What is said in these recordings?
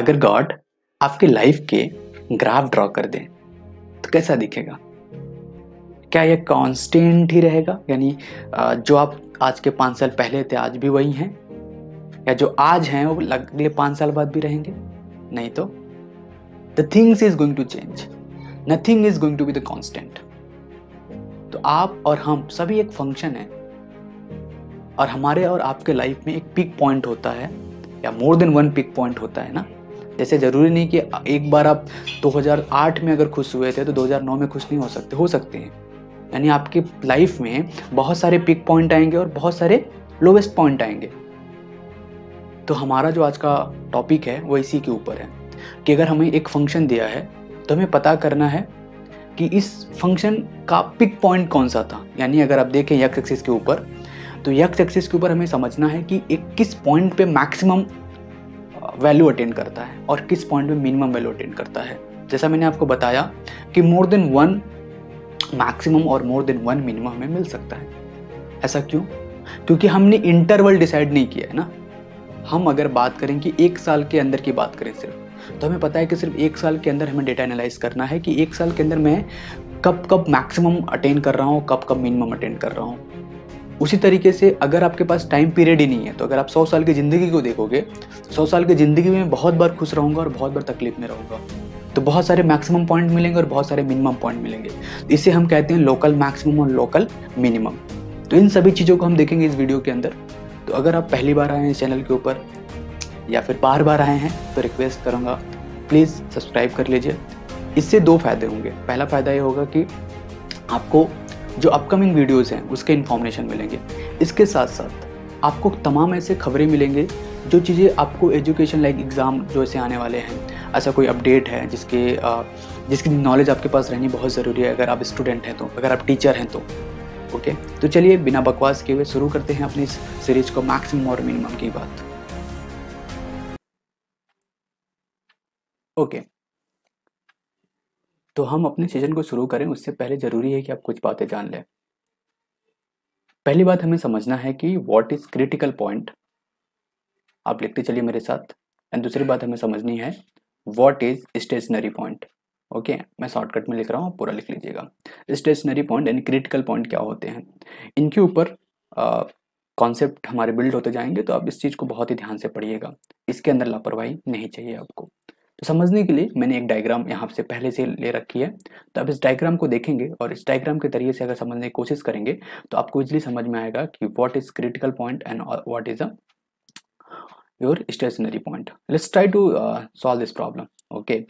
अगर गॉड आपके लाइफ के ग्राफ ड्रॉ कर दें तो कैसा दिखेगा क्या यह कांस्टेंट ही रहेगा यानी जो आप आज के पाँच साल पहले थे आज भी वही हैं या जो आज हैं वो अगले पाँच साल बाद भी रहेंगे नहीं तो the things is going to change nothing is going to be the constant तो आप और हम सभी एक फंक्शन है और हमारे और आपके लाइफ में एक पिक पॉइंट होता है या more than one peak point होता है ना जैसे ज़रूरी नहीं कि एक बार आप 2008 में अगर खुश हुए थे तो 2009 में खुश नहीं हो सकते हो सकते हैं यानी आपकी लाइफ में बहुत सारे पिक पॉइंट आएंगे और बहुत सारे लोवेस्ट पॉइंट आएंगे तो हमारा जो आज का टॉपिक है वो इसी के ऊपर है कि अगर हमें एक फंक्शन दिया है तो हमें पता करना है कि इस फंक्शन का पिक पॉइंट कौन सा था यानी अगर आप देखें यक्स एक्सिस के ऊपर तो यक्स एक्सिस के ऊपर हमें समझना है कि एक किस पॉइंट पे मैक्सिमम वैल्यू अटेंड करता है और किस पॉइंट में मिनिमम वैल्यू अटेंड करता है जैसा मैंने आपको बताया कि मोर देन वन मैक्सिमम और मोर देन वन मिनिमम हमें मिल सकता है ऐसा क्यों क्योंकि हमने इंटरवल डिसाइड नहीं किया है ना हम अगर बात करें कि एक साल के अंदर की बात करें सिर्फ तो हमें पता है कि सिर्फ एक साल के अंदर हमें डेटा एनालाइज करना है कि एक साल के अंदर मैं कब कब मैक्सिमम अटेंड कर रहा हूँ कब कब मिनिमम अटेंड कर रहा हूँ उसी तरीके से अगर आपके पास टाइम पीरियड ही नहीं है तो अगर आप सौ साल की ज़िंदगी को देखोगे सौ साल की ज़िंदगी में बहुत बार खुश रहूँगा और बहुत बार तकलीफ में रहूँगा तो बहुत सारे मैक्सिमम पॉइंट मिलेंगे और बहुत सारे मिनिमम पॉइंट मिलेंगे इसे हम कहते हैं लोकल मैक्सिमम और लोकल मिनिमम तो इन सभी चीज़ों को हम देखेंगे इस वीडियो के अंदर तो अगर आप पहली बार आए हैं इस चैनल के ऊपर या फिर बार बार आए हैं तो रिक्वेस्ट करूँगा प्लीज़ सब्सक्राइब कर लीजिए इससे दो फायदे होंगे पहला फ़ायदा ये होगा कि आपको जो अपकमिंग वीडियोस हैं उसके इन्फॉर्मेशन मिलेंगे इसके साथ साथ आपको तमाम ऐसे खबरें मिलेंगे जो चीज़ें आपको एजुकेशन लाइक एग्ज़ाम जो ऐसे आने वाले हैं ऐसा कोई अपडेट है जिसके जिसकी नॉलेज आपके पास रहनी बहुत ज़रूरी है अगर आप स्टूडेंट हैं तो अगर आप टीचर हैं तो ओके तो चलिए बिना बकवास किए हुए शुरू करते हैं अपनी सीरीज को मैक्सिमम और मिनिमम की बात ओके तो हम अपने सेशन को शुरू करें उससे पहले ज़रूरी है कि आप कुछ बातें जान लें पहली बात हमें समझना है कि वॉट इज़ क्रिटिकल पॉइंट आप लिखते चलिए मेरे साथ एंड दूसरी बात हमें समझनी है what is stationary point okay मैं शॉर्टकट में लिख रहा हूँ पूरा लिख लीजिएगा स्टेशनरी पॉइंट यानी क्रिटिकल पॉइंट क्या होते हैं इनके ऊपर कॉन्सेप्ट हमारे बिल्ड होते जाएंगे तो आप इस चीज़ को बहुत ही ध्यान से पढ़िएगा इसके अंदर लापरवाही नहीं चाहिए आपको समझने के लिए मैंने एक डायग्राम यहाँ से पहले से ले रखी है तो आप इस डायग्राम को देखेंगे और इस डायग्राम के तरीके से अगर समझने की कोशिश करेंगे तो आपको इजली समझ में आएगा कि what is critical point and what is uh stationary point let's try to solve this problem okay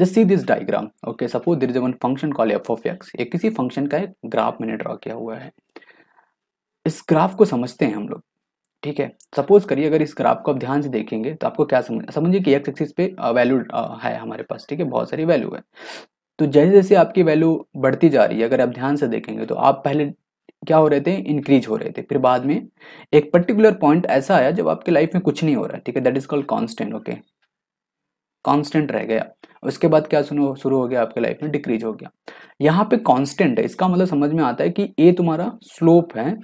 just see this diagram okay suppose there is one function call F of X ये किसी function का एक graph मैंने draw किया हुआ है इस graph को समझते हैं हम लोग ठीक है सपोज करिए अगर इस ग्राफ को आप ध्यान से देखेंगे तो आपको क्या समझ समझिए कि एक्स एक्सिस पे वैल्यू है हमारे पास ठीक है बहुत सारी वैल्यू है तो जैसे जैसे आपकी वैल्यू बढ़ती जा रही है अगर आप ध्यान से देखेंगे तो आप पहले क्या हो रहे थे इंक्रीज हो रहे थे फिर बाद में एक पर्टिकुलर पॉइंट ऐसा आया जब आपके लाइफ में कुछ नहीं हो रहा है ठीक है that is called constant okay constant रह गया उसके बाद क्या सुनो शुरू हो गया आपके लाइफ में डिक्रीज हो गया यहाँ पे कॉन्स्टेंट है इसका मतलब समझ में आता है कि ए तुम्हारा स्लोप है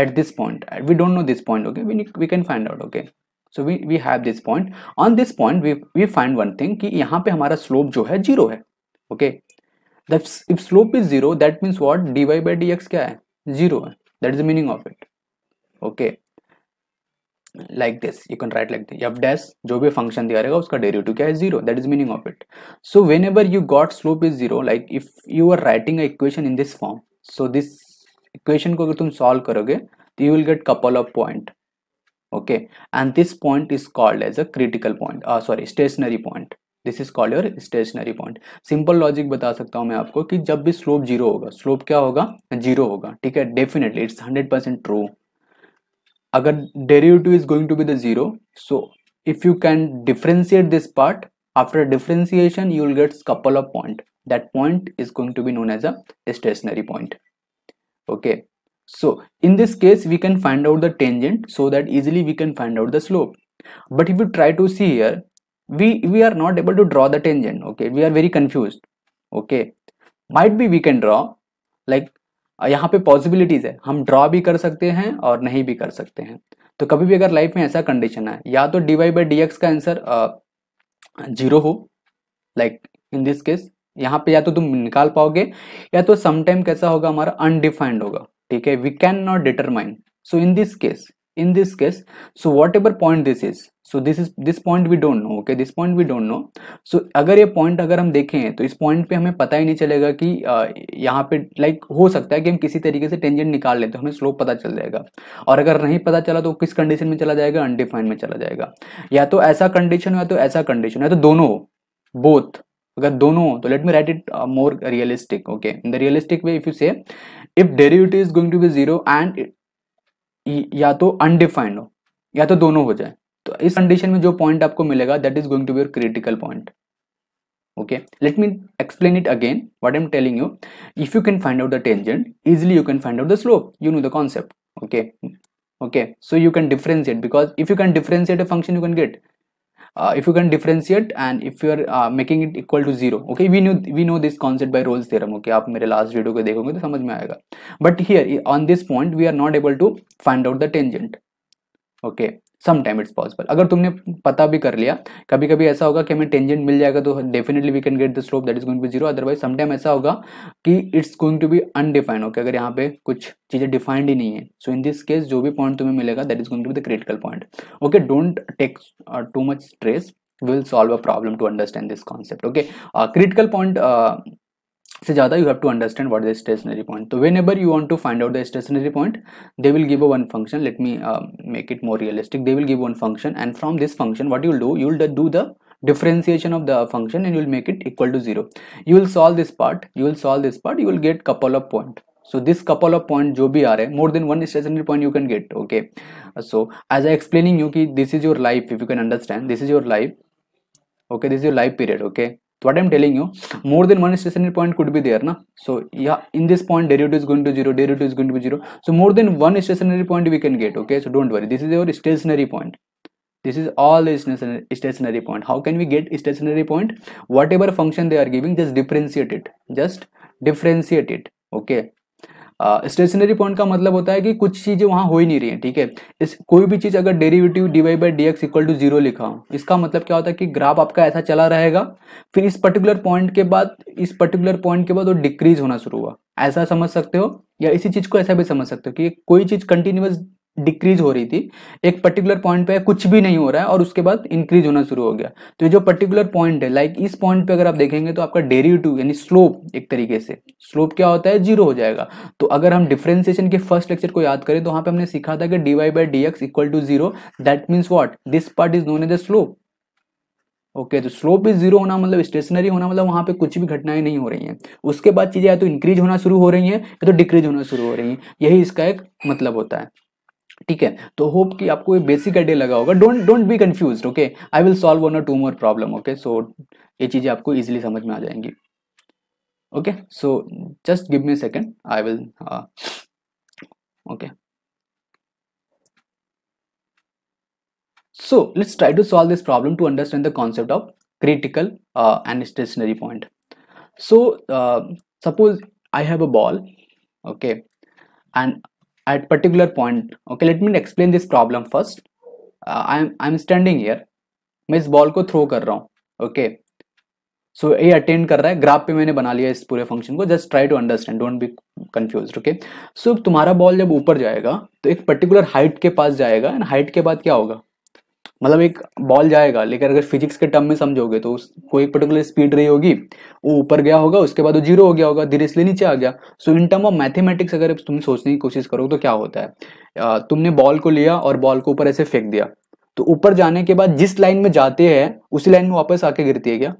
at this point we don't know this point okay we, we can find out okay so we, we have this point on this point we we find one thing ki yahan pe hamara slope jo hai zero hai okay that if slope is zero that means what dy by dx kya hai zero hai. that is the meaning of it okay like this you can write like this f dash jo bhi function diya rahega uska derivative kya hai zero that is meaning of it so whenever you got slope is zero like if you are writing a equation in this form so this equation को अगर तुम solve करोगे तो you will get couple of point okay and this point is called as a critical point sorry stationary point this is called your stationary point simple logic बता सकता हूँ मैं आपको कि जब भी स्लोप जीरो होगा स्लोप क्या होगा जीरो होगा ठीक है definitely it's hundred percent true अगर derivative is going to be the zero so if you can differentiate this part after differentiation you will gets couple of point that point is going to be known as a stationary point okay so in this case we can find out the tangent so that easily we can find out the slope but if you try to see here we we are not able to draw the tangent okay we are very confused okay might be we can draw like यहाँ पे possibilities है हम draw भी कर सकते हैं और नहीं भी कर सकते हैं तो कभी भी अगर लाइफ में ऐसा कंडीशन है या तो D Y by D X का आंसर जीरो हो लाइक इन दिस केस यहाँ पे या तो तुम निकाल पाओगे या तो समटाइम कैसा होगा हमारा अनडिफाइंड होगा ठीक है we can not determine so in this case in this case so whatever point this is so this is this point we don't know okay this point we don't know सो अगर ये point अगर हम देखें तो इस पॉइंट पे हमें पता ही नहीं चलेगा कि यहाँ पे लाइक like, हो सकता है कि हम किसी तरीके से टेंजेंट निकाल लें तो हमें स्लोप पता चल जाएगा और अगर नहीं पता चला तो किस कंडीशन में चला जाएगा अनडिफाइंड में चला जाएगा या तो ऐसा कंडीशन या तो ऐसा कंडीशन या तो दोनों बोथ अगर दोनों तो let me write it more realistic okay in the realistic way if you say if derivative is going to be zero and या तो अनडिफाइंड हो या तो दोनों हो जाए तो इस कंडीशन में जो पॉइंट आपको मिलेगा that is going to be your critical point okay let me explain it again what I am telling you if you can find out the tangent easily you can find out the slope you know the concept okay okay so you can differentiate because if you can differentiate a function you can get uh, if you can differentiate and if you are uh, making it equal to zero okay we know we know this concept by Rolle's theorem okay आप मेरे last video को देखोगे तो समझ but here on this point we are not able to find out the tangent okay sometime time it's possible अगर तुमने पता भी कर लिया कभी कभी ऐसा होगा कि हमें टेंजेंट मिल जाएगा तो definitely we can get the slope that is going to zero otherwise sometime ऐसा होगा कि it's going to be undefined okay अगर यहाँ पे कुछ चीज़ें डिफाइंड ही नहीं है सो इन दिस केस जो भी पॉइंट तुम्हें मिलेगा that is going to be the critical point okay don't take too much stress will solve a problem to understand this concept okay critical point से ज़्यादा you have to understand what the stationary point तो whenever you want to find out the stationary point they will give one function let me make it more realistic they will give one function and from this function what you'll do you'll do the differentiation of the function and you will make it equal to 0 you will solve this part you will solve this part you will get couple of point so this couple of point जो भी आ रहे हैं more than one stationary point you can get okay so as I explaining you कि this is your life if you can understand this is your life okay this is your life period okay what i'm telling you more than one stationary point could be there na so yeah in this point derivative is going to zero derivative is going to be zero so more than one stationary point we can get okay so don't worry this is your stationary point this is all stationary point how can we get stationary point whatever function they are giving just differentiate it just differentiate it okay stationary point का मतलब होता है कि कुछ चीज़ें वहां हो ही नहीं रही हैं ठीक है इस कोई भी चीज़ अगर derivative D Y by D X equal to zero लिखा हो इसका मतलब क्या होता है कि ग्राफ आपका ऐसा चला रहेगा फिर इस पर्टिकुलर पॉइंट के बाद इस पर्टिकुलर पॉइंट के बाद वो डिक्रीज होना शुरू हुआ ऐसा समझ सकते हो या इसी चीज़ को ऐसा भी समझ सकते हो कि कोई चीज़ कंटिन्यूस डिक्रीज हो रही थी एक पर्टिकुलर पॉइंट पे कुछ भी नहीं हो रहा है और उसके बाद इंक्रीज होना शुरू हो गया तो ये जो पर्टिकुलर पॉइंट है लाइक इस पॉइंट पे अगर आप देखेंगे तो आपका डेरिवेटिव यानी स्लोप एक तरीके से स्लोप क्या होता है जीरो हो जाएगा तो अगर हम डिफ्रेंसिएशन के फर्स्ट लेक्चर को याद करें तो वहां पर हमने सीखा था कि D Y by D X equal to zero that means what this part is known as the slope okay okay, तो स्लोप भी जीरो होना मतलब स्टेशनरी होना मतलब वहां पे कुछ भी घटनाएं नहीं हो रही हैं उसके बाद चीज़ें या तो इंक्रीज होना शुरू हो रही हैं या तो डिक्रीज होना शुरू हो रही हैं यही इसका एक मतलब होता है ठीक है तो होप कि आपको ये बेसिक आइडिया लगा होगा don't don't be confuse okay I will solve one और two more problem okay so ये चीजें आपको इजिली समझ में आ जाएंगी okay so just give me second I will okay so let's try to solve this problem to understand the concept of critical and stationary point so suppose I have a ball okay and at particular point okay let me explain this problem first I am I am standing here मैं इस ball को throw कर रहा हूँ okay so ये attend कर रहा है ग्राफ पे मैंने बना लिया इस पूरे फंक्शन को just try to understand don't be confuse okay so तुम्हारा बॉल जब ऊपर जाएगा तो एक पर्टिकुलर हाइट के पास जाएगा एंड हाइट के बाद क्या होगा मतलब एक बॉल जाएगा लेकिन अगर फिजिक्स के टर्म में समझोगे तो उसको एक पर्टिकुलर स्पीड रही होगी वो ऊपर गया होगा उसके बाद वो जीरो हो गया होगा धीरे इसलिए नीचे आ गया so in term of mathematics अगर तुम सोचने की कोशिश करो तो क्या होता है तुमने बॉल को लिया और बॉल को ऊपर ऐसे फेंक दिया तो ऊपर जाने के बाद जिस लाइन में जाते हैं उसी लाइन में वापस आके गिरती है क्या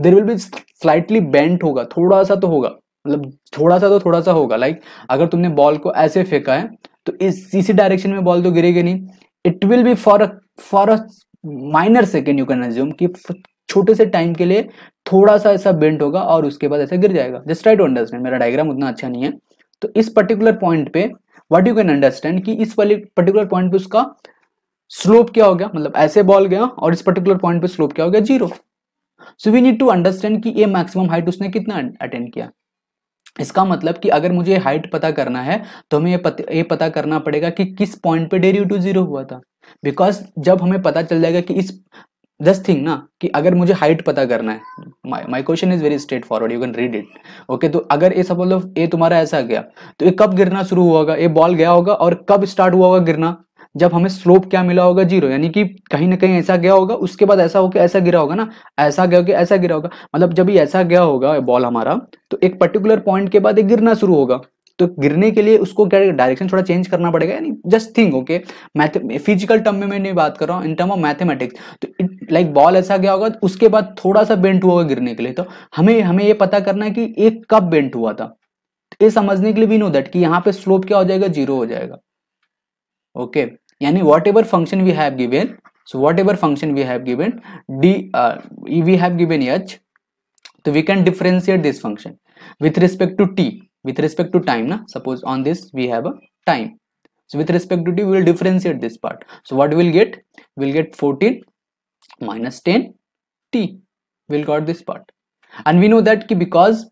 there will be slightly bent होगा थोड़ा सा तो होगा मतलब थोड़ा सा तो थोड़ा सा होगा लाइक like, अगर तुमने बॉल को ऐसे फेंका है तो इस इसी डायरेक्शन में बॉल तो गिरेगी नहीं it will be for a for a minor second you can assume कि छोटे से टाइम के लिए थोड़ा सा ऐसा बेंट होगा और उसके बाद ऐसा गिर जाएगा जस्ट ट्राई टू अंडरस्टैंड मेरा डायग्राम उतना अच्छा नहीं है तो इस पर्टिकुलर पॉइंट पे व्हाट यू कैन अंडरस्टैंड कि इस वाले पर्टिकुलर पॉइंट पे उसका स्लोप क्या हो गया मतलब ऐसे बॉल गया और इस पर्टिकुलर पॉइंट पे स्लोप क्या हो गया zero so we need to understand कि ये मैक्सिमम हाइट उसने कितना अटेंड किया इसका मतलब कि अगर मुझे हाइट पता करना है तो हमें ये पत, ये पता करना पड़ेगा कि किस पॉइंट पे डेरिवेटिव जीरो हुआ था बिकॉज जब हमें पता चल जाएगा कि इस जस्ट थिंग ना कि अगर मुझे हाइट पता करना है my question is very straightforward you can read it okay तो अगर ये सब मतलब ये तुम्हारा ऐसा गया तो ये कब गिरना शुरू हुआ होगा ये बॉल गया होगा और कब स्टार्ट हुआ होगा गिरना जब हमें स्लोप क्या मिला होगा जीरो यानी कि कहीं ना कहीं ऐसा गया होगा उसके बाद ऐसा होकर ऐसा गिरा होगा ना ऐसा गया होकर ऐसा गिरा होगा मतलब जब ये ऐसा गया होगा बॉल हमारा तो एक पर्टिकुलर पॉइंट के बाद ये गिरना शुरू होगा तो गिरने के लिए उसको क्या डायरेक्शन थोड़ा चेंज करना पड़ेगा यानी just think okay math physical term में मैं नहीं बात कर रहा हूँ इन टर्म ऑफ मैथमेटिक्स तो लाइक बॉल ऐसा गया होगा उसके बाद थोड़ा सा बेंट हुआ होगा गिरने के लिए तो हमें हमें ये पता करना है कि एक कब बेंट हुआ था ये समझने के लिए भी नो दैट कि यहाँ पे स्लोप क्या हो जाएगा जीरो हो जाएगा ओके यानी whatever function we have given so whatever function we have given D we have given H तो we can differentiate this function with respect to T with respect to time na suppose on this we have a time so with respect to t we will differentiate this part so what we'll get we'll get 14 minus 10 t we'll got this part and we know that ki because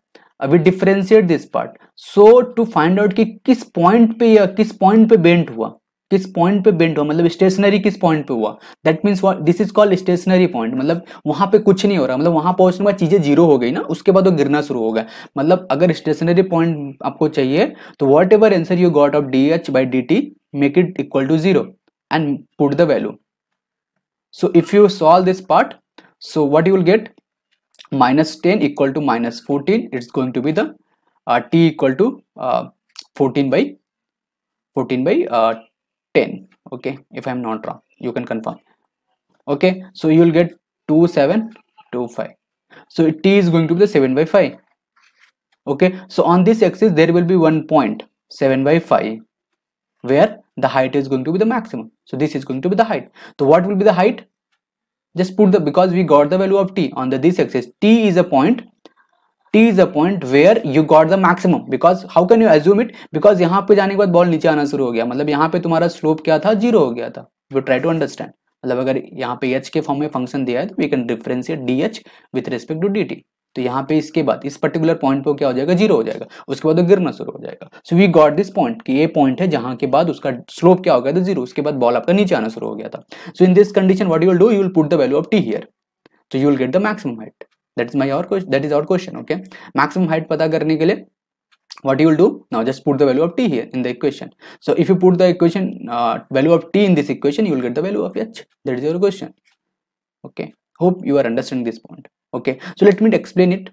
uh, we differentiate this part so to find out ki kis point pe ya kis point pe bent hua किस point पे bend हुआ मतलब stationary किस point पे हुआ that means this is called stationary point मतलब वहां पे कुछ नहीं हो रहा मतलब वहां पहुंचने बाद चीजें जीरो हो गई ना उसके बाद वो गिरना शुरू हो गया मतलब अगर स्टेशनरी पॉइंट आपको चाहिए तो whatever answer you got of D H by D T make it equal to zero and put the value so if you solve this part so what you will get minus 10 equal to minus 14 it's going to be the uh, t equal to uh, 14 by uh, 10 okay if i'm not wrong you can confirm okay so you will get 2725 so t is going to be the 7 by 5 okay so on this axis there will be one point 7 by 5 where the height is going to be the maximum so this is going to be the height so what will be the height just put the because we got the value of t on the this axis t is a point T is a point where you got the maximum because how can you assume it because यहाँ पे जाने के बाद ball नीचे आना शुरू हो गया मतलब यहाँ पे तुम्हारा स्लोप क्या था जीरो हो गया था यू ट्राई टू अंडरस्टैंड मतलब अगर यहाँ पे एच के फॉर्म में फंक्शन दिया है तो we can difference D H with respect to D T तो यहाँ पे इसके बाद इस पर्टिकुलर पॉइंट पर क्या हो जाएगा जीरो हो जाएगा उसके बाद वो गिरना शुरू हो जाएगा so we got this point कि ये पॉइंट है जहां के बाद उसका स्लोप क्या हो गया था जीरो उसके बाद बॉल आपका नीचे आना शुरू हो गया था so in this condition what you'll do you will put the value of T here so you'll get the the height that is my और that is our question okay maximum height पता करने के लिए what you'll do now just put the value of T here in the equation so if you put the equation value of T in this equation you get the value of h that is your question okay hope you are understand this point okay so let me explain it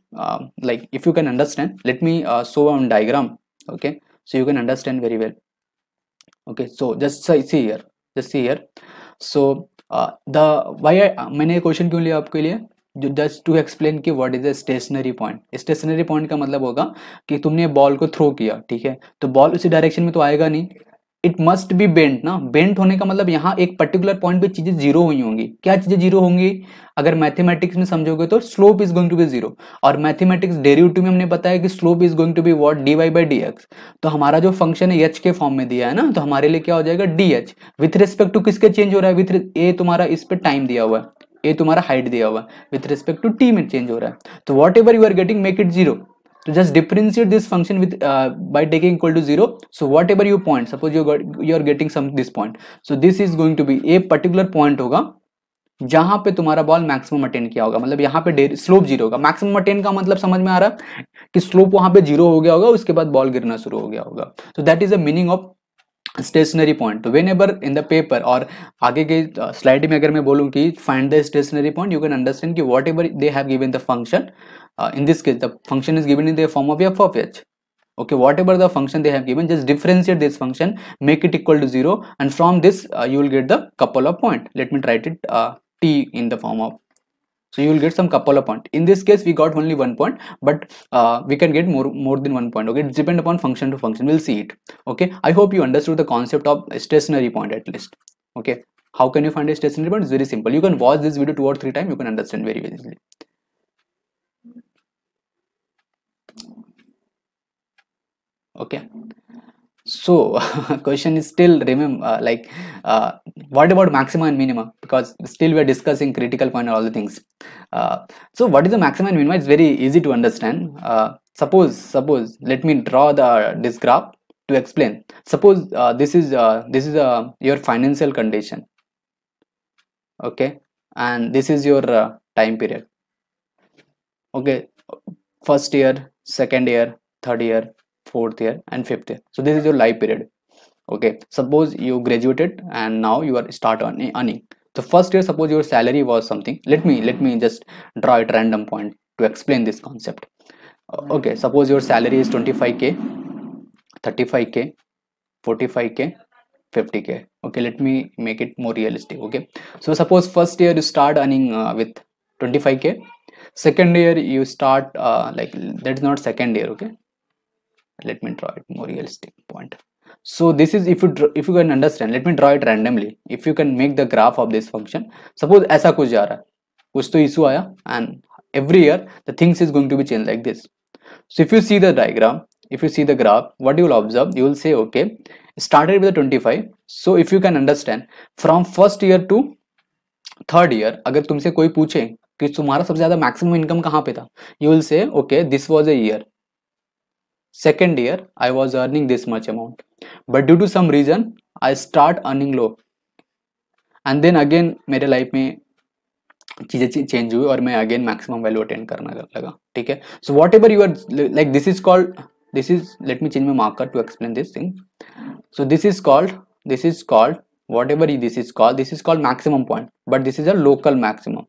like if you can understand let me so on diagram okay so you can understand very well okay so just see here just see here so the why मैंने question क्यों लिया आपके लिए just to explain कि what is a stationary point stationary point का मतलब होगा कि तुमने बॉल को थ्रो किया ठीक है तो बॉल उसी डायरेक्शन में तो आएगा नहीं इट मस्ट बी बेंट ना बेंट होने का मतलब यहाँ एक पर्टिकुलर पॉइंट पे चीजें जीरो हुई होंगी क्या चीजें जीरो होंगी अगर मैथमेटिक्स में समझोगे तो slope is going to be zero और मैथमेटिक्स डेरिवेटिव में हमने बताया कि slope is going to be what d Y by D x तो हमारा जो फंक्शन है एच के फॉर्म में दिया है ना तो हमारे लिए क्या हो जाएगा d H with respect to किसके चेंज हो रहा है विथ ए तुम्हारा इस पर टाइम दिया हुआ है ये तुम्हारा हाइट दिया हुआ विथ रिस्पेक्ट टू टी में चेंज हो रहा है तो whatever you are getting make it zero तो just differentiate this function with by taking equal to zero so whatever you point suppose you you are getting some this point so this is going to be a particular point होगा जहां पे तुम्हारा ball maximum attain किया होगा मतलब यहाँ पे slope zero होगा मैक्सिमम अटेन का मतलब समझ में आ रहा है कि स्लोप वहां पे जीरो हो गया होगा उसके बाद बॉल गिरना शुरू हो गया होगा तो that is the meaning of stationary point whenever in the paper और आगे के स्लाइड में अगर मैं बोलूँ कि find the stationary point you can understand कि whatever they have given the function in this case the function is given in the form of f of h okay whatever the function they have given just differentiate this function make it equal to zero and from this you will get the couple of point let me write it t in the form of so you will get some couple of point in this case we got only one point but uh, we can get more more than one point okay it depends upon function to function we'll see it okay i hope you understood the concept of stationary point at least okay how can you find a stationary point it's very simple you can watch this video two or three times you can understand very easily okay so question is still remember uh, like uh, what about maxima and minima because still we're discussing critical point and all the things uh, so what is the maxima and minima it's very easy to understand uh, suppose suppose let me draw the this graph to explain suppose uh, this is uh, this is your financial condition okay and this is your time period okay first year second year third year fourth year and fifth year so this is your life period okay suppose you graduated and now you are start earning so first year suppose your salary was something let me let me just draw it random point to explain this concept uh, okay suppose your salary is 25k 35k 45k 50k okay let me make it more realistic okay so suppose first year you start earning uh, with 25k second year you start uh, like that's not second year okay let me draw it more realistic point so this is if you if you can understand let me draw it randomly if you can make the graph of this function suppose aisa kuch ja raha hai kuch to issue aaya and every year the things is going to be changed like this so if you see the diagram if you see the graph what you will observe you will say okay started with the 25 so if you can understand from first year to third year अगर तुमसे कोई पूछे कि तुम्हारा सबसे ज्यादा maximum income कहाँ पे था you will say okay this was a year second year i was earning this much amount but due to some reason i start earning low and then again मेरे लाइफ में चीज़ें change हुई और मैं again maximum value attend करने लगा ठीक है so whatever you are like this is called this is let me change my marker to explain this thing so this is called this is called whatever this is called this is called maximum point but this is a local maximum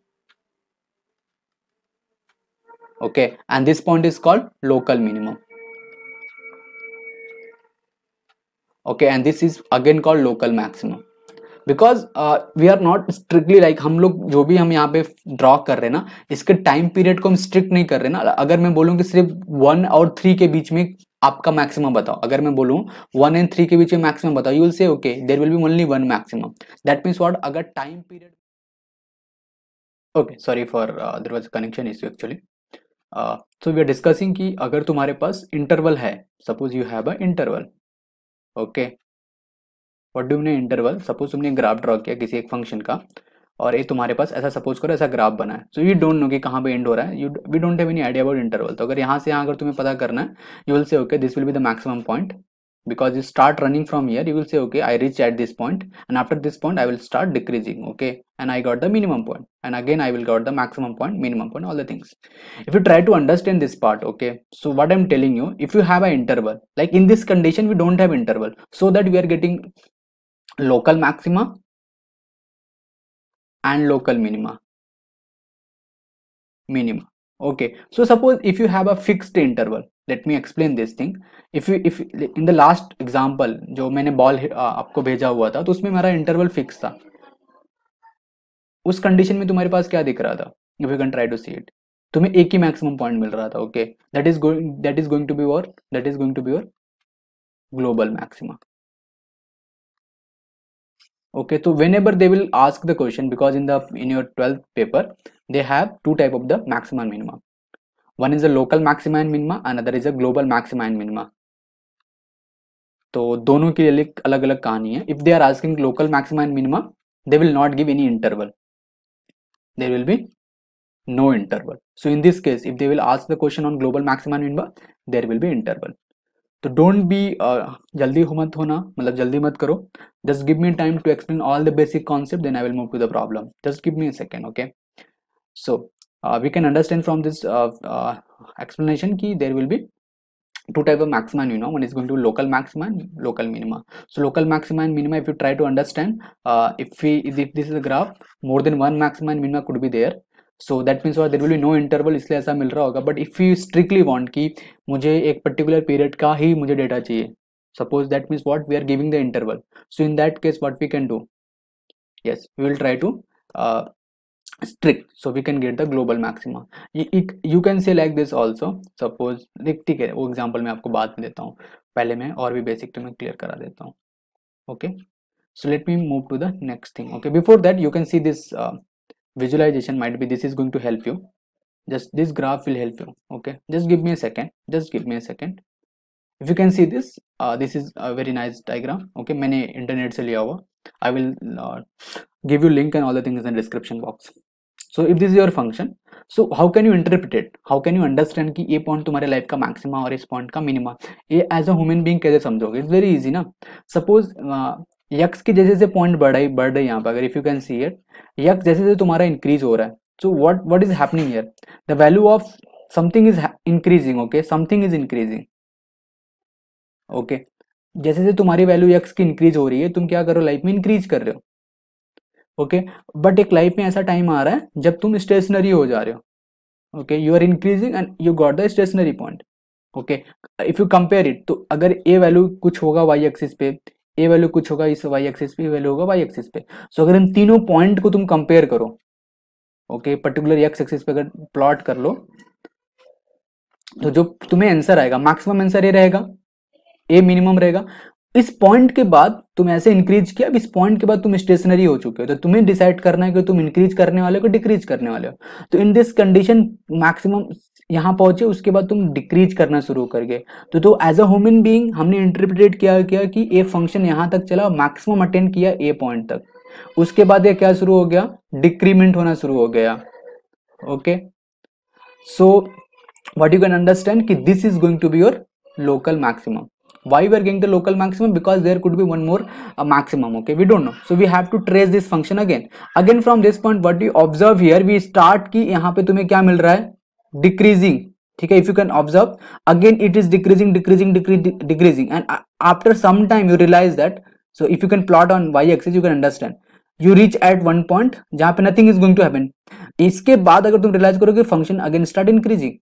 okay and this point is called local minimum okay and this is again call local maximum because we are not strictly like हम लोग जो भी हम यहाँ पे draw कर रहे हैं ना इसके टाइम पीरियड को हम स्ट्रिक्ट नहीं कर रहे ना अगर मैं बोलूँ कि सिर्फ वन और थ्री के बीच में आपका मैक्सिमम बताओ अगर मैं बोलूँ वन एंड थ्री के बीच में मैक्सिमम बताओ you will say okay there will be only one maximum that means what अगर time period okay sorry for there was connection is actually so we are discussing कि अगर तुम्हारे पास interval है suppose you have a interval okay what do mean interval suppose तुमने graph draw किया किसी एक फंक्शन का और ये तुम्हारे पास ऐसा सपोज करो ऐसा ग्राफ बना है सो यू डोंट नो कि कहाँ पे एंड हो रहा है you we don't have any idea about interval तो अगर यहाँ से यहाँ अगर तुम्हें पता करना है you will say okay this will be the maximum point because you start running from here you will say okay i reach at this point and after this point i will start decreasing okay and i got the minimum point and again i will got the maximum point minimum point all the things if you try to understand this part okay so what i'm telling you if you have an interval like in this condition we don't have interval so that we are getting local maxima and local minima minima okay so suppose if you have a fixed interval let me explain this thing if you if in the last example जो मैंने ball uh, आपको भेजा हुआ था तो उसमें हमारा interval fix था उस कंडीशन में तुम्हारे पास क्या दिख रहा था if you can try to see it तुम्हें एक ही मैक्सिमम पॉइंट मिल रहा था okay that is going that is going to be your that is going to be your global maximum okay तो whenever they will ask the question because in the in your twelfth paper they have two type of the maximum minimum one is a local maxima and minima another is a global maxima and minima तो दोनों के लिए अलग अलग कहानी है if they are asking local maxima and minima they will not give any interval there will be no interval. So in this case, if they will ask the question on global maxima and minima, there will be interval. तो don't be जल्दी हो मत होना मतलब जल्दी मत करो just give me time to explain all the basic concept then I will move to the problem just give me second okay so Uh, we can understand from this uh, uh, explanation key there will be two type of maximum you know one is going to local maximum local minima so local maximum and minima if you try to understand if we if this is a graph more than one maximum and minima could be there so that means well, there will be no interval isliye aisa mil raha hoga but if you strictly want ki mujhe ek particular period ka hi mujhe data chahiye suppose that means what we are giving the interval so in that case what we can do yes we will try to strict so we can get the global maxima you can say like this also suppose ठीक है वो example मैं आपको बाद में देता हूँ पहले मैं और भी बेसिक तो मैं क्लियर करा देता हूँ okay so let me move to the next thing okay before that you can see this uh, visualization might be this is going to help you just this graph will help you okay just give me a second just give me a second if you can see this uh, this is a very nice diagram okay मैंने internet से लिया हुआ I will uh, give you link and all the things in the description box so if this your function so how can you interpret how can you understand कि ये point तुम्हारे life का maxima और इस point का minima ये as a human being कैसे समझोगे इट्स वेरी इजी ना सपोज यक्स की जैसे जैसे पॉइंट बढ़ रही बढ़ रहे यहाँ पर अगर if you can see it यक्स जैसे जैसे तुम्हारा इंक्रीज हो रहा है so what what is happening here the value of something is increasing okay something is increasing okay जैसे जैसे तुम्हारी वैल्यू यक्स की इंक्रीज हो रही है तुम क्या करो लाइफ में इंक्रीज कर रहे हो ओके बट एक लाइफ में ऐसा टाइम आ रहा है जब तुम स्टेशनरी हो जा रहे हो okay you are increasing and you got the stationary point okay if you compare it तो अगर ए वैल्यू कुछ होगा वाई एक्सिस पे ए वैल्यू कुछ होगा इस वाई एक्सिस पे वैल्यू होगा वाई एक्सिस पे सो so, अगर इन तीनों पॉइंट को तुम कंपेयर करो ओके पर्टिकुलर एक्स एक्सिस पे अगर प्लॉट कर लो तो जो तुम्हें आंसर आएगा मैक्सिमम आंसर ये रहेगा ए मिनिमम रहेगा इस पॉइंट के बाद तुम ऐसे इंक्रीज किया अब इस पॉइंट के बाद तुम स्टेशनरी हो चुके हो तो तुम्हें डिसाइड करना है कि तुम इंक्रीज करने वाले हो डिक्रीज करने वाले हो तो इन दिस कंडीशन मैक्सिमम यहां पहुंचे उसके बाद तुम डिक्रीज करना शुरू कर गए तो तो एज अ ह्यूमन बीइंग हमने इंटरप्रिटेट किया क्या कि ए फंक्शन यहां तक चला मैक्सिमम अटेंड किया ए पॉइंट तक उसके बाद यह क्या शुरू हो गया डिक्रीमेंट होना शुरू हो गया okay so what you can understand कि this is going to be your local maximum why we are getting the local maximum because there could be one more uh, maximum okay we don't know so we have to trace this function again again from this point what you observe here we start ki yahan pe tumhe kya mil raha hai decreasing theek hai if you can observe again it is decreasing decreasing decreasing decreasing and uh, after some time you realize that so if you can plot on y axis you can understand you reach at one point jahan pe nothing is going to happen iske baad agar tum realize karoge function again start increasing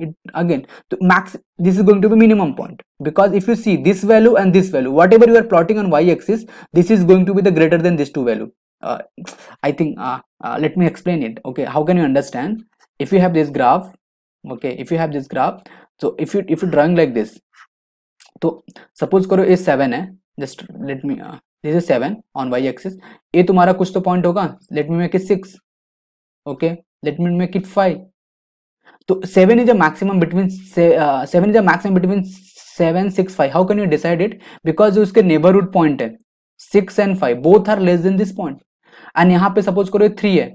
it again to max this is going to be minimum point because if you see this value and this value whatever you are plotting on y-axis this is going to be the greater than this two value uh, i think uh, uh, let me explain it okay how can you understand if you have this graph okay if you have this graph so if you if you drawing like this तो suppose करो ये seven है just let me this is seven on y axis ये तुम्हारा कुछ तो point होगा let me make it six okay let me make it five तो seven is a maximum between seven is a maximum between seven six five how can you decide it because उसके neighbourhood point है six and five both are less than this point and यहाँ पे suppose करो three है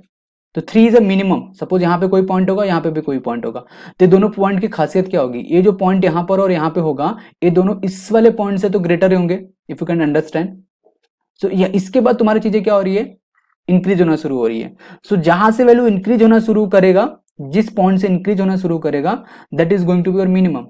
तो three is a minimum suppose यहाँ पे कोई पॉइंट होगा यहाँ पे भी कोई पॉइंट होगा तो दोनों पॉइंट की खासियत क्या होगी ये जो पॉइंट यहाँ पर और यहाँ पे होगा ये दोनों इस वाले पॉइंट से तो ग्रेटर होंगे if you can understand so या इसके बाद तुम्हारी चीजें क्या हो रही है इंक्रीज होना शुरू हो रही है सो so, जहां से वैल्यू इंक्रीज होना शुरू करेगा जिस पॉइंट से इंक्रीज होना शुरू करेगा that is going to be your minimum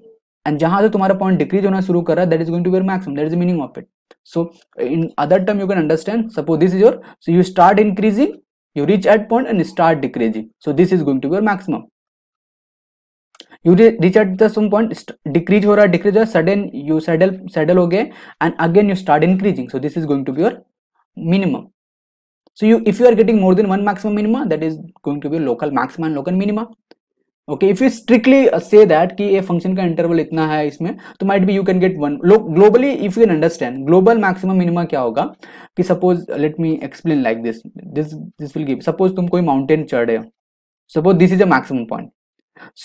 and जहां से तुम्हारा पॉइंट डिक्रीज होना शुरू कर रहा है that is going to be maxim that is meaning of it so in other term you can understand suppose this is your so you start increasing you reach at point and start decreasing so this is going to be your maximum you reach at point decrease हो रहा है decrease हो रहा है and again you start increasing so this is going to be minimum so you if you are getting more than one maximum minima that is going to be local maxima and local minima okay if you strictly say that कि ये function का interval इतना है इसमें तो might be you can get one globally if you can understand global maximum minima क्या होगा कि suppose let me explain like this this this will give suppose तुम कोई माउंटेन चढ़ रहे हो suppose this is a maximum point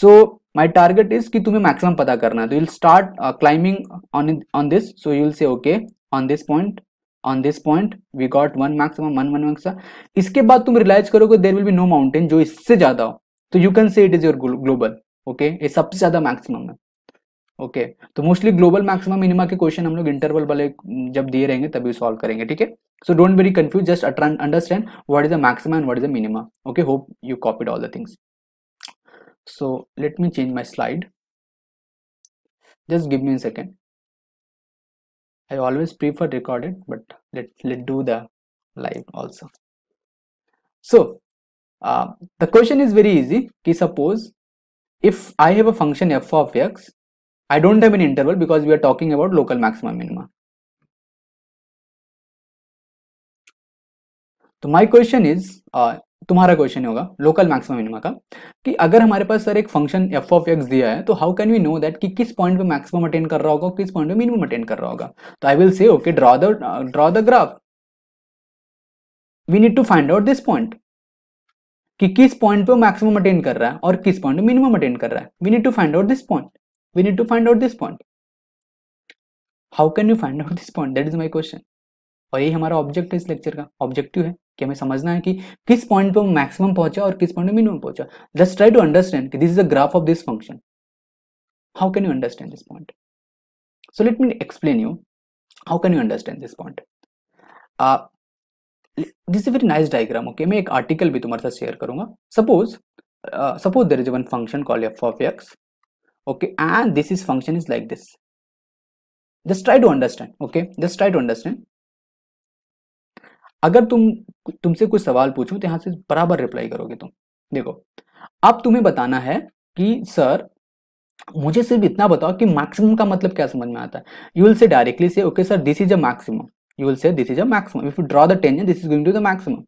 so my target is कि तुम्हें मैक्सिमम पता करना है तो you will start climbing on on this so you will say okay on this point on this point we got one marks one one marks इसके बाद तुम realize करोगे there will be no mountain जो इससे ज्यादा हो तो you can say it is your global okay ये सबसे ज्यादा मैक्सिमम है ओके okay. तो मोस्टली ग्लोबल मैक्सिमम मिनिमा के क्वेश्चन हम लोग इंटरवल वाले जब दिए रहेंगे तभी सॉल्व करेंगे ठीक है so don't very confuse just understand what is the maximum and what is the minima okay hope you copied all the things so let me change my slide just give me second I always prefer recorded but let, let do the live also. So uh, the question is very easy. Ki suppose if I have a function f of x, I don't have an interval because we are talking about local maximum minima. So my question is, uh, तुम्हारा question होगा local maximum minima का कि अगर हमारे पास sir एक फंक्शन f of x दिया है तो how can we know that कि किस पॉइंट पे मैक्सिमम अटेन कर रहा होगा किस पॉइंट पे मिनिमम अटेन कर रहा होगा तो I will say okay draw the draw the graph we need to find out this point कि किस पॉइंट पे मैक्सिमम अटेन कर रहा है और किस पॉइंट पे मिनिमम अटेन कर रहा है we need to find out this point we need to find out this point how can you find out this point that is my question और यही हमारा ऑब्जेक्ट है इस लेक्चर का ऑब्जेक्टिव है कि हमें समझना है कि किस पॉइंट पर मैक्सिमम पहुंचा और किस पॉइंट पर मिनिमम पहुंचा जस्ट ट्राई टू अंडरस्टैंड कि this is the graph of this function how can you understand this point so let me explain you how can you understand this point this is very nice diagram okay मैं एक article भी तुम्हारे साथ share करूंगा suppose suppose there is one function call F of x okay and this is function is like this just try to understand okay just try to understand अगर तुम तुमसे कुछ सवाल पूछो तो यहां से बराबर रिप्लाई करोगे तुम देखो अब तुम्हें बताना है कि सर मुझे सिर्फ इतना बताओ कि मैक्सिमम का मतलब क्या समझ में आता है you will say directly say okay sir this is a maximum you will say this is a maximum if you draw the tangent this is going to the maximum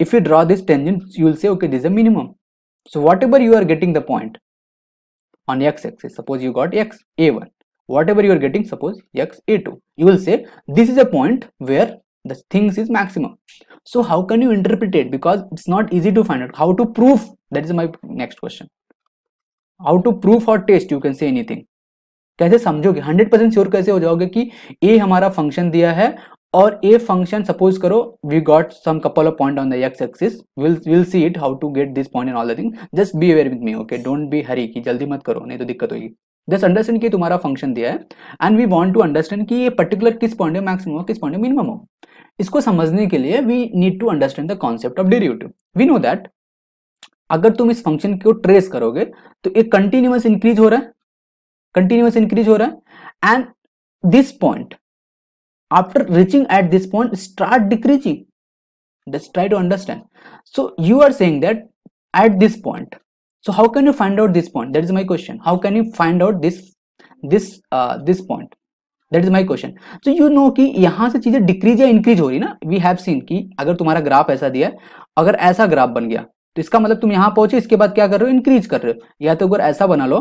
if you draw this tangent you will say okay this a minimum so whatever you are getting the point on x x suppose you got x a one whatever you are getting suppose x A to you will say this is a point where the things is maximum so how can you interpret it because it's not easy to find out how to prove that is my next question how to prove or test you can say anything कैसे समझोगे 100 percent sure कैसे हो जाओगे कि ए हमारा function दिया है और ए फंक्शन सपोज करो we got some couple of point on the x axis will will see it how to get this point and all the thing just be aware with me okay don't be hurry कि जल्दी मत करो नहीं तो दिक्कत होगी just understand कि तुम्हारा फंक्शन दिया है and we want to understand कि ये पर्टिकुलर किस पॉइंट में मैक्सिमम हो किस पॉइंट में मिनिमम हो इसको समझने के लिए we need to understand the concept of derivative we know that अगर तुम इस फंक्शन को ट्रेस करोगे तो एक कंटिन्यूस इंक्रीज हो रहा है कंटिन्यूस इंक्रीज हो रहा है and this point after reaching at this point start decreasing thus try to understand so you are saying that at this point so how can you find out this point that is my question how can you find out this this this point that is my question so you know कि यहां से चीजें decrease या increase हो रही ना we have seen की अगर तुम्हारा ग्राफ ऐसा दिया अगर ऐसा ग्राफ बन गया तो इसका मतलब तुम यहां पहुंचे इसके बाद क्या कर रहे हो इंक्रीज कर रहे हो या तो अगर ऐसा बना लो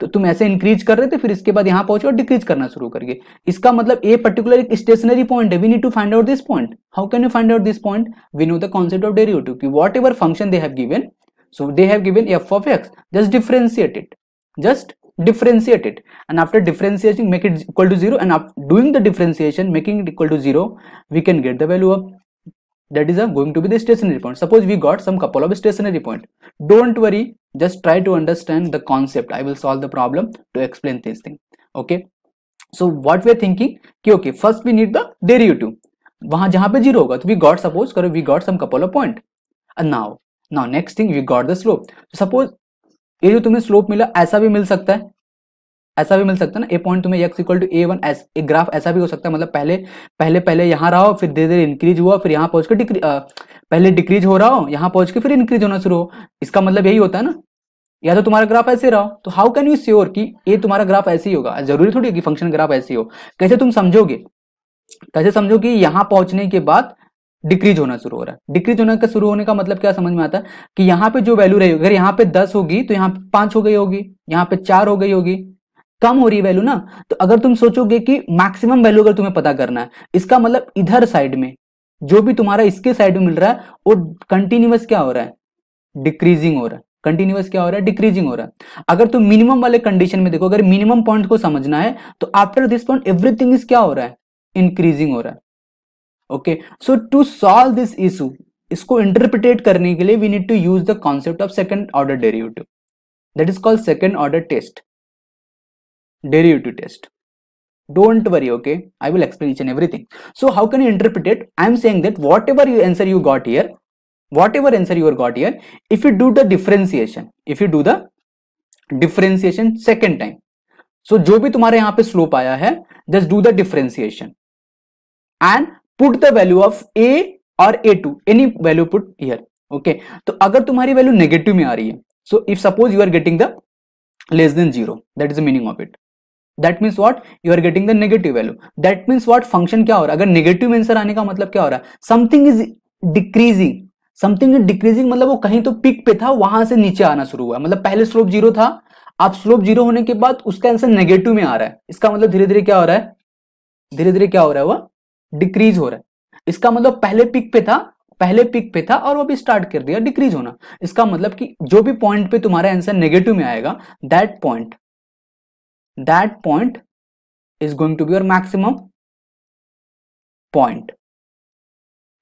तो तुम ऐसे इंक्रीज कर रहे थे फिर इसके बाद यहां पहुंचे और डिक्रीज करना शुरू करिए इसका मतलब ए पर्टिकुलर एक स्टेशनरी पॉइंट है we need to find out this point how can you find out this point we know the concept of derivative की whatever function they have given so they have given f of x just differentiate it just differentiate it and after differentiating make it equal to 0 and after doing the differentiation making it equal to 0 we can get the value of that is going to be the stationary point suppose we got some couple of stationary point don't worry just try to understand the concept i will solve the problem to explain this thing okay so what we're thinking Okay. okay first we need the derivative zero we got suppose we got some couple of point and now now next thing we got the slope suppose ये जो तुम्हें slope मिला ऐसा भी मिल सकता है ऐसा भी मिल सकता है ना ए पॉइंट तुम्हें x equal to a one एस एक ग्राफ ऐसा भी हो सकता है मतलब पहले पहले पहले यहाँ रहा हो फिर धीरे धीरे इंक्रीज हुआ फिर यहाँ पहुंच के डिक्री पहले डिक्रीज हो रहा हो यहाँ पहुंच के फिर इंक्रीज होना शुरू हो इसका मतलब यही होता है ना या तो तुम्हारा ग्राफ ऐसे रहा तो हाउ कैन यू श्योर कि ये तुम्हारा ग्राफ ऐसे ही होगा जरूरी थोड़ी है कि फंक्शन ग्राफ ऐसे हो कैसे तुम समझोगे कैसे समझोगे यहाँ पहुंचने के बाद डिक्रीज होना शुरू हो रहा है डिक्रीज होने का शुरू होने का मतलब क्या समझ में आता है कि यहाँ पे जो वैल्यू रहेगी अगर यहाँ पे दस होगी तो यहाँ पे पांच हो गई होगी यहाँ पे चार हो गई होगी कम हो रही है वैल्यू ना तो अगर तुम सोचोगे कि मैक्सिमम वैल्यू अगर तुम्हें पता करना है इसका मतलब इधर साइड में जो भी तुम्हारा इसके साइड में मिल रहा है वो कंटिन्यूस क्या हो रहा है डिक्रीजिंग हो रहा है कंटिन्यूस क्या हो रहा है डिक्रीजिंग हो रहा है अगर तुम मिनिमम वाले कंडीशन में देखो अगर मिनिमम पॉइंट को समझना है तो after this point everything is क्या हो रहा है इंक्रीजिंग हो रहा है okay so to solve this issue इसको इंटरप्रिटेट करने के लिए we need to use the concept of second order derivative that is called second order test derivative test don't worry okay I will explain everything so how can you interpret I am saying that whatever you answer you got here what ever answer your got here if you do the differentiation if you do the differentiation second time so जो भी तुम्हारे यहां पे slope आया है just do the differentiation and put the value of a और a to any value put here okay तो अगर तुम्हारी वैल्यू नेगेटिव में आ रही है so if suppose you are getting the less than zero that is the meaning of it that means what you are getting the negative value that means what function क्या हो रहा है अगर negative answer आने का मतलब क्या हो रहा है something is decreasing something decreasing मतलब वो कहीं तो पिक पे था वहां से नीचे आना शुरू हुआ मतलब पहले स्लोप जीरो था अब स्लोप जीरो होने के बाद उसका आंसर नेगेटिव में आ रहा है इसका मतलब धीरे धीरे क्या हो रहा है धीरे धीरे क्या हो रहा है वह डिक्रीज हो रहा है इसका मतलब पहले पिक पे था पहले पिक पे था और वो भी स्टार्ट कर दिया डिक्रीज होना इसका मतलब कि जो भी पॉइंट पे तुम्हारा आंसर नेगेटिव में आएगा that point that point is going to be your maximum point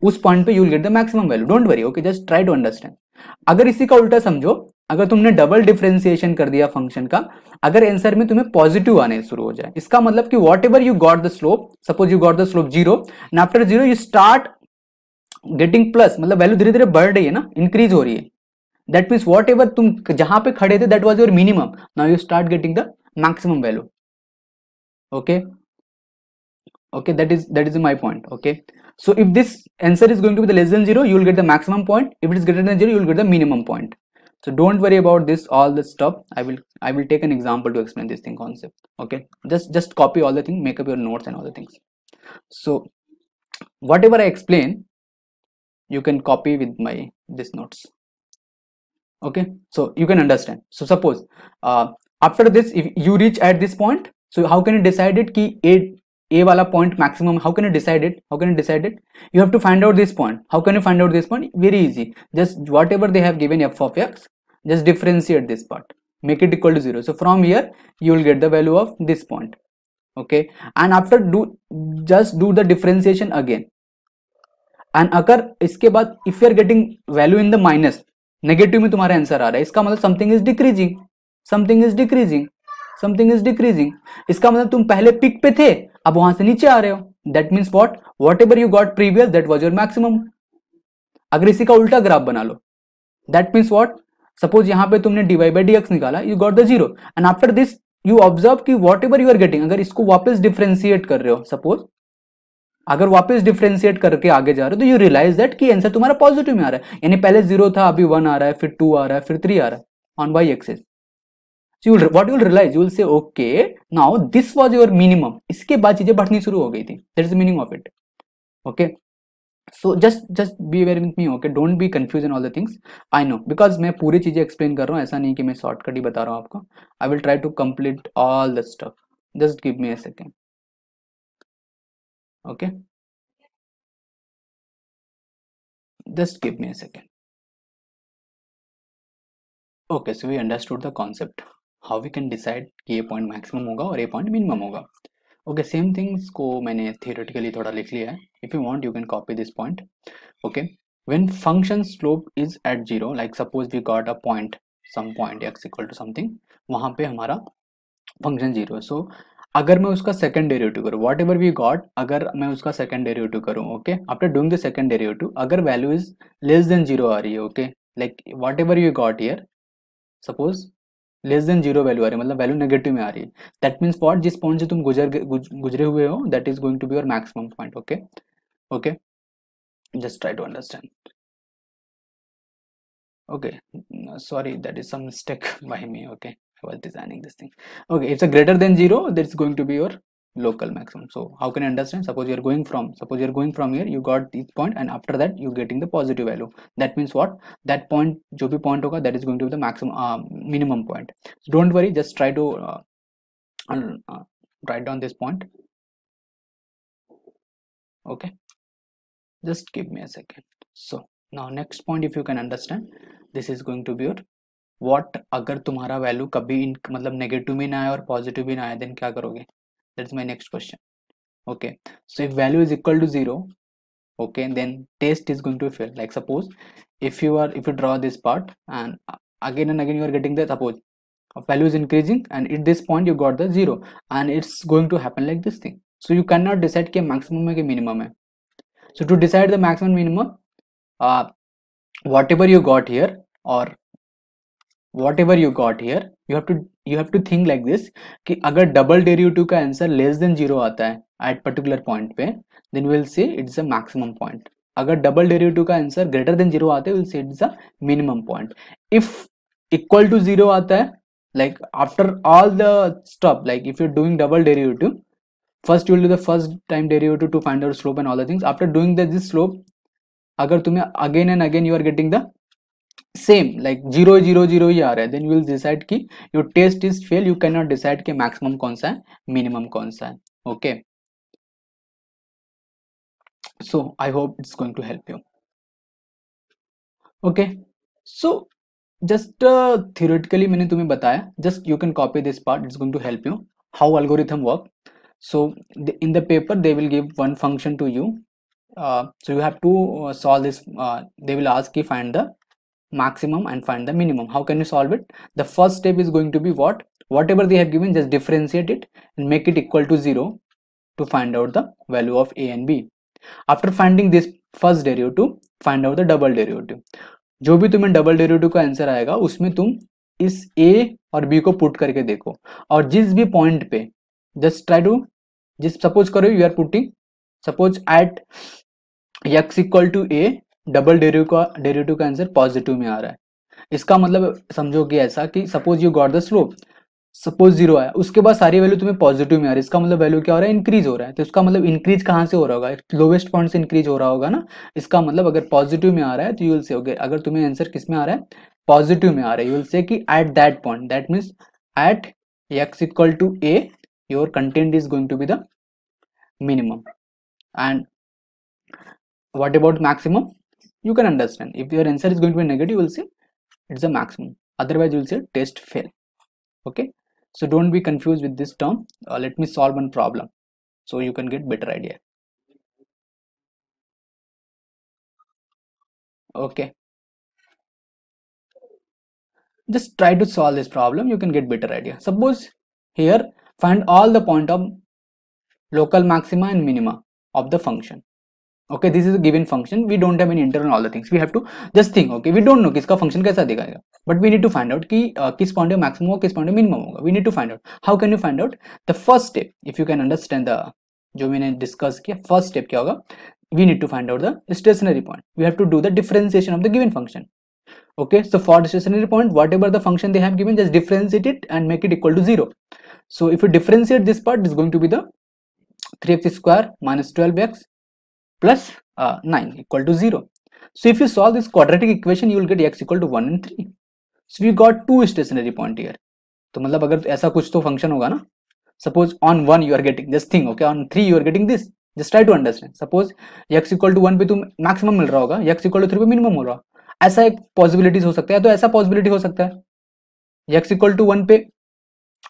उस पॉइंट पे you will get the maximum value don't worry okay just try to understand अगर इसी का उल्टा समझो अगर तुमने डबल डिफ्रेंसिएशन कर दिया फंक्शन का अगर आंसर में तुम्हें पॉजिटिव आने शुरू हो जाए इसका मतलब कि whatever you got the slope suppose you got the slope zero after zero you start getting plus मतलब वैल्यू धीरे धीरे बढ़ रही है ना इंक्रीज हो रही है दैट मीन्स वॉट एवर तुम जहां पे खड़े थे that was your minimum now you start getting the maximum value okay okay that is that is my point okay so if this answer is going to be the less than 0 you will get the maximum point if it is greater than 0 you will get the minimum point so don't worry about this all the stuff i will i will take an example to explain this thing concept okay just just copy all the thing make up your notes and all the things so whatever i explain you can copy with my this notes okay so you can understand so suppose uh, after this if you reach at this point so how can you decide it key it. A वाला point maximum how can you decide it how can you decide it you have to find out this point how can you find out this point very easy just whatever they have given f of x just differentiate this part make it equal to zero so from here you will get the value of this point okay and after do just do the differentiation again and अगर इसके बाद if you are getting value in the minus negative में तुम्हारा answer आ रहा है इसका मतलब something is decreasing something is decreasing something is decreasing इसका मतलब तुम पहले पिक पे थे अब वहां से नीचे आ रहे हो that means what whatever you got previous that was your maximum अगर इसी का उल्टा ग्राफ बना लो दैट मीन्स वॉट सपोज यहां पे तुमने डीवाई बाई डी एक्स निकाला you got the zero and after this you observe कि whatever you are getting अगर इसको वापस डिफ्रेंसिएट कर रहे हो सपोज अगर वापस डिफ्रेंसिएट करके आगे जा रहे हो तो यू रियलाइज दैट कि आंसर तुम्हारा पॉजिटिव में आ रहा है यानी पहले जीरो था अभी वन आ रहा है फिर टू आ रहा है फिर थ्री आ रहा है on by axis so you will, what you will realize you will say okay now this was your minimum इसके बाद चीजें बढ़नी शुरू हो गई थी That is the meaning of it. Okay. So just just be aware with me okay don't be confuse in all the things I know because मैं पूरी चीजें एक्सप्लेन कर रहा हूँ ऐसा नहीं कि मैं शॉर्टकट ही बता रहा हूँ आपको I will try to complete all the stuff just give me a second okay just give me a second okay so we understood the concept how we can decide कि ये पॉइंट मैक्सिमम होगा और ये point minimum होगा okay same things को मैंने theoretically थोड़ा लिख लिया है if you want you can copy this point okay when function slope is at zero like suppose we got a point some point x equal to something वहां पे हमारा function zero so अगर मैं उसका सेकंड डेरिवेटिव करूँ whatever we got अगर मैं उसका सेकंड डेरिवेटिव करूँ okay after doing the second derivative अगर value is less than zero आ रही है okay like whatever you got here suppose less than zero value आ रही है मतलब वैल्यू नेगेटिव में आ रही है दैट मीन्स वॉट जिस पॉइंट से तुम गुजर गुजरे हुए हो that is going to be your maximum point okay okay just try to understand okay sorry that is some by me okay designing this thing okay it's a greater than zero that is going to be your local maximum so how can you understand suppose you are going from suppose you are going from here you got this point and after that you getting the positive value that means what that point jo bhi point hoga that is going to be the maximum uh, minimum point so don't worry just try to uh, uh, write down this point okay just give me a second so now next point if you can understand this is going to be your what अगर तुम्हारा value कभी इन मतलब negative भी ना आए और positive भी ना आए देन क्या करोगे that's my next question okay so if value is equal to 0 okay then test is going to fail like suppose if you are if you draw this part and uh, again and again you are getting the suppose value is increasing and at this point you got the 0 and it's going to happen like this thing so you cannot decide ke maximum or minimum hai so to decide the maximum minimum uh, whatever you got here or whatever you got here you have to you have to think like this कि अगर double derivative का answer less than zero आता है at particular point पे then will say it's a maximum point अगर double derivative का answer greater than zero आता है will say it's a minimum point if equal to zero आता है like after all the stop like if you doing double derivative first you will do the first time derivative to find out slope and all the things after doing this slope अगर तुम्हें again and again you are getting the same like zero zero zero ही आ रहा है then you will decide कि your test is fail you can not decide कि maximum कौन सा है मिनिमम कौन सा है okay so I hope it's going to help you okay so just theoretically मैंने तुम्हें बताया just you can copy this part it's going to help you how algorithm work so in the paper they will give one function to you so you have to solve this they will ask you find the maximum and find the minimum how can you solve it the first step is going to be what whatever they have given just differentiate it and make it equal to 0 to find out the value of a and b after finding this first derivative find out the double derivative जो भी तुम्हें double derivative का answer आएगा उसमें तुम इस ए और B को पुट करके देखो और जिस भी पॉइंट पे जस्ट ट्राई टू जिस सपोज करो you are putting suppose at x equal to a double derive का डेरिवेटिव का आंसर पॉजिटिव में आ रहा है इसका मतलब समझो कि ऐसा कि suppose you got the slope suppose zero आया उसके बाद सारी वैल्यू तुम्हें पॉजिटिव में आ रही है इसका मतलब वैल्यू क्या हो रहा है इंक्रीज हो रहा है तो इसका मतलब इंक्रीज कहाँ से हो रहा होगा लोवेस्ट पॉइंट से इंक्रीज हो रहा होगा ना इसका मतलब अगर पॉजिटिव में आ रहा है तो यू विल से ओके अगर तुम्हें आंसर किस में आ रहा है पॉजिटिव में आ रहा है यू विल से कि at that point that means at x equal to a your content is going to be the minimum and what about maximum you can understand if your answer is going to be negative you will say it's a maximum otherwise you will say test fail okay so don't be confused with this term uh, let me solve one problem so you can get better idea okay just try to solve this problem you can get better idea suppose here find all the point of local maxima and minima of the function okay this is a given function we don't have any internal and all the things we have to just think okay we don't know kiska function kaisa dekhaega but we need to find out ki uh, kis point of maximum or kis point of minimum we need to find out how can you find out the first step if you can understand the jo maine discuss kiya first step kya hoga we need to find out the stationary point we have to do the differentiation of the given function okay so for the stationary point whatever the function they have given just differentiate it and make it equal to 0 so if you differentiate this part it's going to be the 3x square minus 12x plus uh, 9 equal to 0. So if you solve this quadratic equation, you will get x equal to 1 and 3. So we got two stationary point here. तो मतलब अगर ऐसा कुछ तो function होगा ना suppose on 1 you are getting this thing okay on 3 you are getting this just try to understand suppose x equal to one पे तुम मैक्सिमम मिल रहा होगा x equal to थ्री पे minimum हो रहा ऐसा एक पॉसिबिलिटीज हो सकता है तो ऐसा possibility हो सकता है x equal to वन पे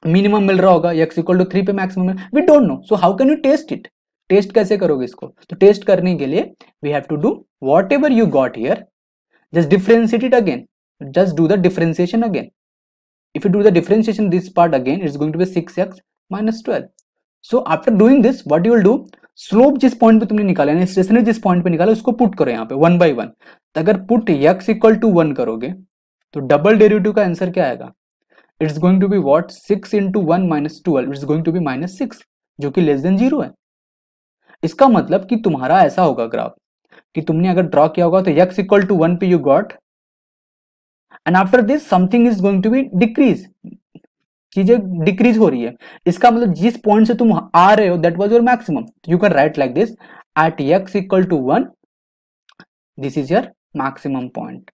minimum मिल रहा होगा x equal to थ्री पे maximum We don't know. So how can you test it? Test कैसे करोगे इसको तो टेस्ट करने के लिए we have to do whatever you got here just differentiate it again just do the differentiation again if you do the differentiation this part again it's going to be 6x minus 12 so after doing this what you will do slope जिस point पे तुमने निकाला यानी stationery जिस point पे निकाला उसको put करो यहाँ पे वन बाई वन तो अगर put x equal to one करोगे तो डबल डेरिवेटिव का आंसर क्या आएगा it's going to be what six into one minus twelve it's going to be minus six जो कि लेस देन जीरो है इसका मतलब कि तुम्हारा ऐसा होगा ग्राफ कि तुमने अगर ड्रॉ किया होगा तो यक्स इक्वल टू वन पे you got and after this something is going to be decrease चीजें डिक्रीज हो रही है इसका मतलब जिस पॉइंट से तुम आ रहे हो that was your maximum you can write like this at x equal to one this is your maximum point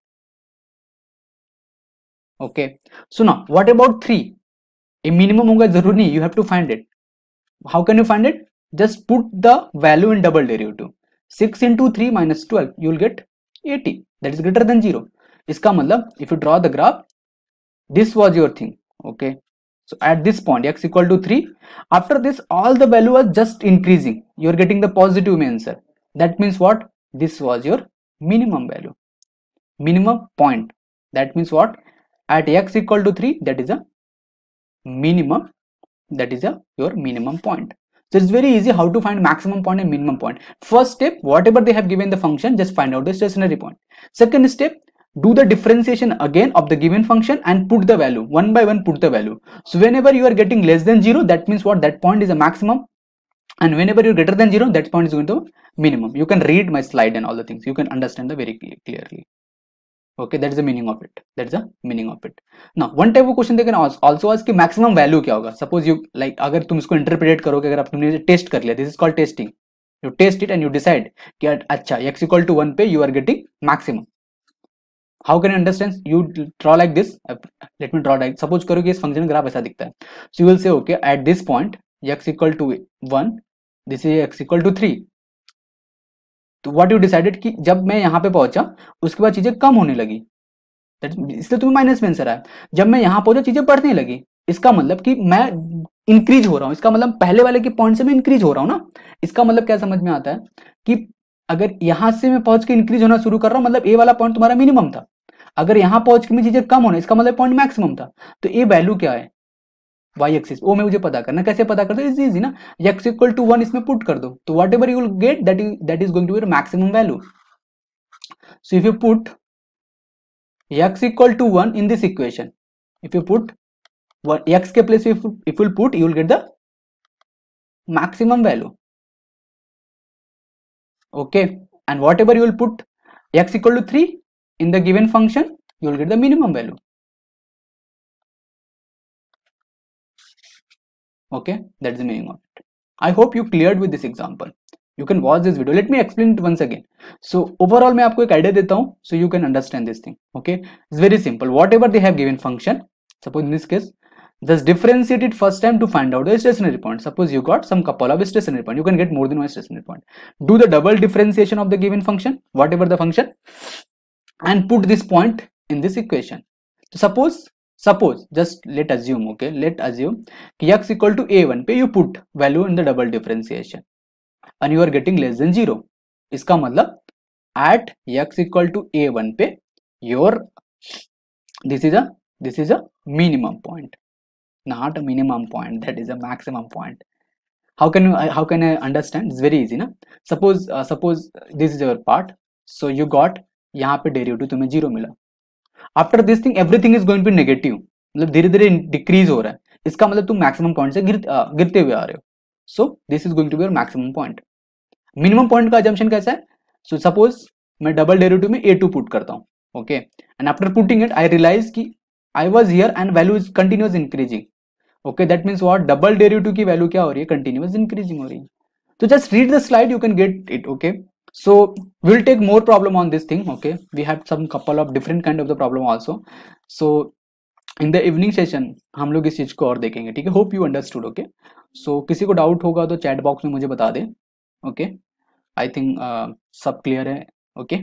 okay सुनो वॉट अबाउट थ्री ये मिनिमम होगा जरूर नहीं you have to find it how can you find it just put the value in double derivative 6 into 3 minus 12 you will get 80 that is greater than 0 इसका मतलब if you draw the graph this was your thing okay so at this point x equal to 3 after this all the value was just increasing you are getting the positive answer that means what this was your minimum value minimum point that means what at x equal to 3 that is a minimum that is a your minimum point so it's very easy how to find maximum point and minimum point. First step, whatever they have given the function, just find out the stationary point. Second step, do the differentiation again of the given function and put the value one by one put the value so whenever you are getting less than zero that means what that point is a maximum and whenever you're greater than zero that point is going to minimum you can read my slide and all the things you can understand the very clearly okay that is the meaning of it that is the meaning of it ना one type of question देखें also आज की maximum value क्या होगा suppose you like अगर तुम इसको interpret करोगे अगर आप तुमने टेस्ट कर लिया this is call testing you test it and you decide कि अच्छा एक्स इक्वल टू वन पे you are getting maximum how can understand you draw like this let me draw like suppose करो कि इस function graph ऐसा दिखता है so you will say okay at this point x equal to one this is x equal to three तो what you decided कि जब मैं यहाँ पे पहुंचा उसके बाद चीजें कम होने लगी इसलिए तुम्हें माइनस में आंसर आया जब मैं यहाँ पहुंचा चीजें बढ़ने लगी इसका मतलब कि मैं इंक्रीज हो रहा हूं इसका मतलब पहले वाले के पॉइंट से मैं इंक्रीज हो रहा हूं ना इसका मतलब क्या समझ में आता है कि अगर यहां से मैं पहुंच के इंक्रीज होना शुरू कर रहा हूं मतलब ए वाला पॉइंट तुम्हारा मिनिमम था अगर यहां पहुंच के मैं चीजें कम होना इसका मतलब पॉइंट मैक्सिमम था तो ए वैल्यू क्या है वाई एक्सिस वो मैं मुझे पता करना कैसे पता कर दो इज इजी ना एक्स इक्वल टू वन इसमें पुट कर दो तो whatever you'll get that is that is going to be maximum value so if you put x equal to one in this equation if you put x के place if you'll put you get the maximum value okay and whatever you'll put x equal to three in the given function you'll get the minimum value okay that's the meaning of it i hope you cleared with this example you can watch this video let me explain it once again so overall मैं आपको एक idea देता हूँ so you can understand this thing okay it's very simple whatever they have given function suppose in this case just differentiate it first time to find out the stationary point suppose you got some couple of stationary point you can get more than one stationary point do the double differentiation of the given function whatever the function and put this point in this equation so suppose suppose just let assume okay let assume x equal to a1 पे you put value in the double differentiation and you are getting less than zero इसका मतलब at x equal to a1 पे your this is a this is a minimum point not a minimum point that is a maximum point how can you how can i understand it's very easy na suppose uh, suppose this is your part so you got यहाँ पे derivative तुम्हें zero. After this thing everything is going to negative मतलब धीरे धीरे decrease हो रहा है इसका मतलब तुम मैक्सिमम पॉइंट से गिर, आ, गिरते हुए आ रहे हो so this is going to be maximum point minimum point का जम्पन कैसा है सो so, सपोज मैं डबल डेरेटिव में ए टू पुट करता हूँ okay and after putting it I realize की I was here and value is continuous increasing okay that means what double derivative की वैल्यू क्या हो रही है कंटिन्यूस इंक्रीजिंग हो रही है तो just read the slide you can get it okay so we'll take more problem on this thing okay we have some couple of different kind of the problem also so in the evening session हम लोग इस चीज को और देखेंगे ठीक है hope you understood okay so किसी को डाउट होगा तो चैट बॉक्स में मुझे बता दें ओके आई थिंक सब क्लियर है okay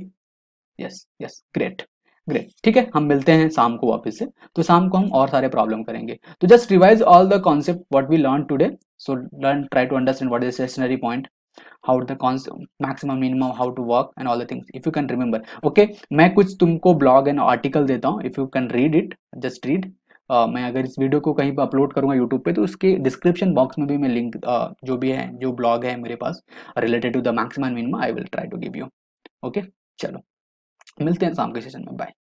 yes yes great great ठीक है हम मिलते हैं शाम को वापस से तो शाम को हम और सारे प्रॉब्लम करेंगे तो just revise all the concept what we learn today so learn try to understand what is stationary point how the maximum minimum how to work and all the things if you can remember okay मैं कुछ तुमको blog and article देता हूँ if you can read it just read Uh, मैं अगर इस video को कहीं पर अपलोड करूँगा यूट्यूब पे तो उसके डिस्क्रिप्शन बॉक्स में भी मैं लिंक uh, जो भी है जो ब्लॉग है मेरे पास related to the maximum minimum I will try to give you okay चलो मिलते हैं शाम के सेशन में बाय